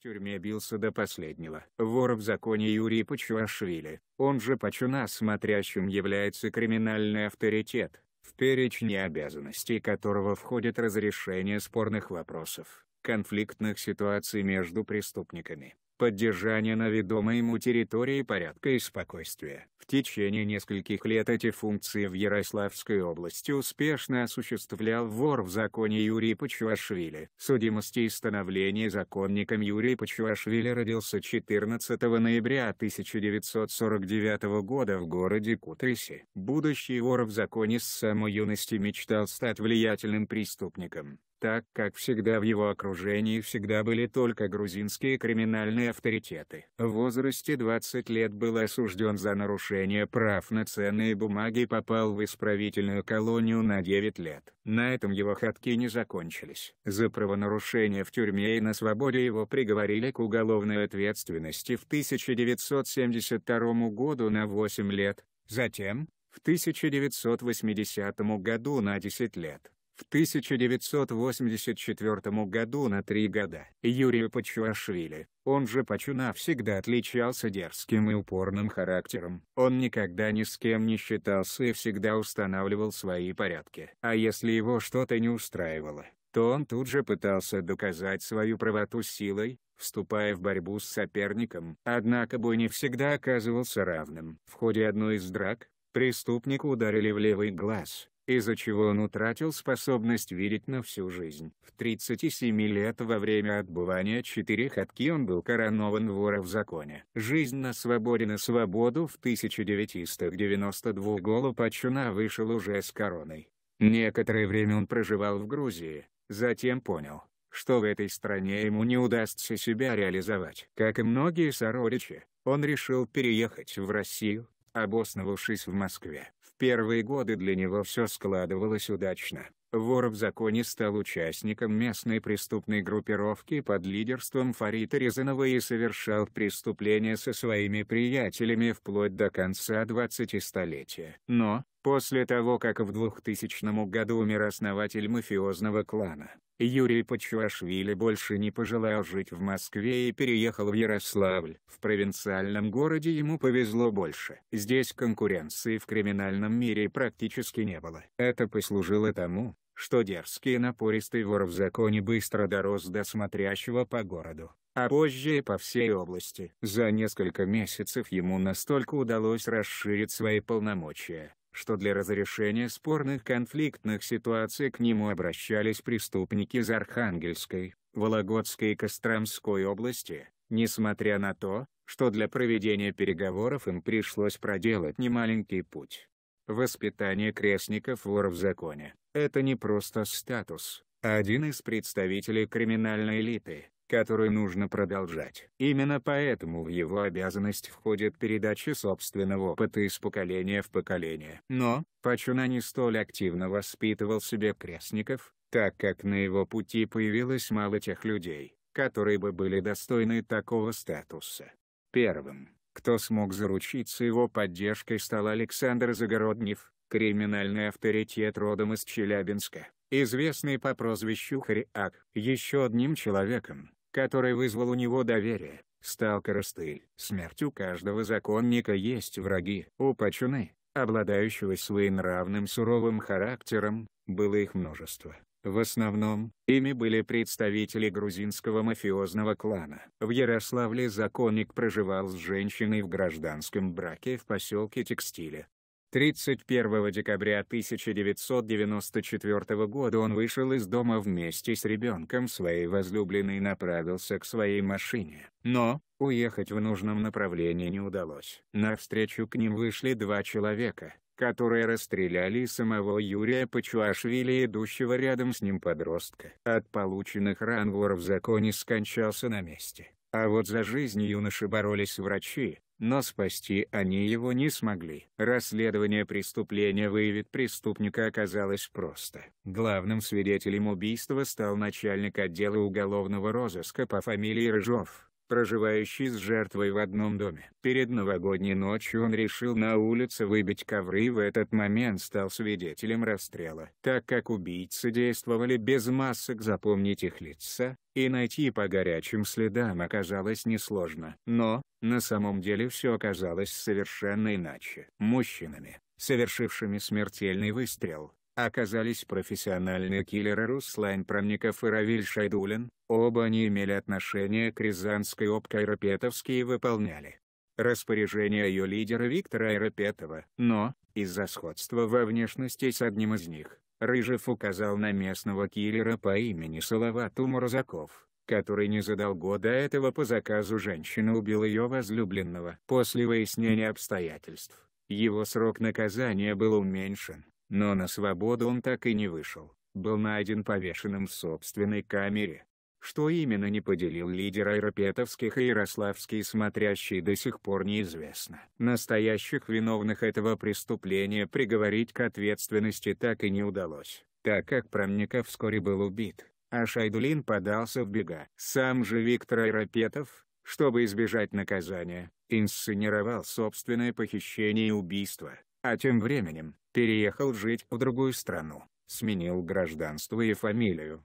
тюрьме бился до последнего. Вор в законе Юрий Пачуашвили, он же Пачуна смотрящим является криминальный авторитет, в перечне обязанностей которого входит разрешение спорных вопросов конфликтных ситуаций между преступниками, поддержание на ведомой ему территории порядка и спокойствия. В течение нескольких лет эти функции в Ярославской области успешно осуществлял вор в законе Юрий Пачуашвили. Судимости и становление законником Юрий Пачуашвили родился 14 ноября 1949 года в городе Кутриси. Будущий вор в законе с самой юности мечтал стать влиятельным преступником так как всегда в его окружении всегда были только грузинские криминальные авторитеты. В возрасте 20 лет был осужден за нарушение прав на ценные бумаги и попал в исправительную колонию на 9 лет. На этом его ходки не закончились. За правонарушение в тюрьме и на свободе его приговорили к уголовной ответственности в 1972 году на 8 лет, затем, в 1980 году на 10 лет в 1984 году на три года. Юрию Пачуашвили, он же Пачуна всегда отличался дерзким и упорным характером. Он никогда ни с кем не считался и всегда устанавливал свои порядки. А если его что-то не устраивало, то он тут же пытался доказать свою правоту силой, вступая в борьбу с соперником. Однако бой не всегда оказывался равным. В ходе одной из драк, преступнику ударили в левый глаз, из-за чего он утратил способность видеть на всю жизнь. В 37 лет во время отбывания четырех отки он был коронован вора в законе. Жизнь на свободе на свободу в 1992 году Пачуна вышел уже с короной. Некоторое время он проживал в Грузии, затем понял, что в этой стране ему не удастся себя реализовать. Как и многие сородичи, он решил переехать в Россию, обосновавшись в Москве первые годы для него все складывалось удачно. Вор в законе стал участником местной преступной группировки под лидерством Фарита Резанова и совершал преступления со своими приятелями вплоть до конца 20 столетия. Но, после того как в 2000 году умер основатель мафиозного клана, Юрий Почуашвили больше не пожелал жить в Москве и переехал в Ярославль. В провинциальном городе ему повезло больше. Здесь конкуренции в криминальном мире практически не было. Это послужило тому, что дерзкий и напористый вор в законе быстро дорос до смотрящего по городу, а позже и по всей области. За несколько месяцев ему настолько удалось расширить свои полномочия, что для разрешения спорных конфликтных ситуаций к нему обращались преступники из Архангельской, Вологодской и Костромской области, несмотря на то, что для проведения переговоров им пришлось проделать немаленький путь. Воспитание крестников вор в законе – это не просто статус, а один из представителей криминальной элиты, который нужно продолжать. Именно поэтому в его обязанность входит передача собственного опыта из поколения в поколение. Но, Пачуна не столь активно воспитывал себе крестников, так как на его пути появилось мало тех людей, которые бы были достойны такого статуса. Первым, кто смог заручиться его поддержкой стал Александр Загороднев, криминальный авторитет родом из Челябинска, известный по прозвищу Хриак. Еще одним человеком, который вызвал у него доверие, стал Коростыль. Смерть у каждого законника есть враги. У Пачуны, обладающего своим равным суровым характером, было их множество. В основном, ими были представители грузинского мафиозного клана. В Ярославле законник проживал с женщиной в гражданском браке в поселке Текстиля. 31 декабря 1994 года он вышел из дома вместе с ребенком своей возлюбленной и направился к своей машине. Но, уехать в нужном направлении не удалось. На встречу к ним вышли два человека которые расстреляли самого Юрия Пачуашвили идущего рядом с ним подростка. От полученных ран вор в законе скончался на месте. А вот за жизнь юноши боролись врачи, но спасти они его не смогли. Расследование преступления выявить преступника оказалось просто. Главным свидетелем убийства стал начальник отдела уголовного розыска по фамилии Рыжов проживающий с жертвой в одном доме. Перед новогодней ночью он решил на улице выбить ковры и в этот момент стал свидетелем расстрела. Так как убийцы действовали без масок запомнить их лица, и найти по горячим следам оказалось несложно. Но, на самом деле все оказалось совершенно иначе. Мужчинами, совершившими смертельный выстрел, оказались профессиональные киллеры Руслан Промников и Равиль Шайдулин, Оба они имели отношение к Рязанской обкайропетовски и выполняли распоряжения ее лидера Виктора Айропетова. Но, из-за сходства во внешности с одним из них, Рыжев указал на местного киллера по имени Салават Умурзаков, который не задал года этого по заказу женщины убил ее возлюбленного. После выяснения обстоятельств, его срок наказания был уменьшен, но на свободу он так и не вышел, был найден повешенным в собственной камере. Что именно не поделил лидер аэропетовских и ярославский смотрящий до сих пор неизвестно. Настоящих виновных этого преступления приговорить к ответственности так и не удалось, так как Промников вскоре был убит, а Шайдулин подался в бега. Сам же Виктор Аэропетов, чтобы избежать наказания, инсценировал собственное похищение и убийство, а тем временем, переехал жить в другую страну, сменил гражданство и фамилию,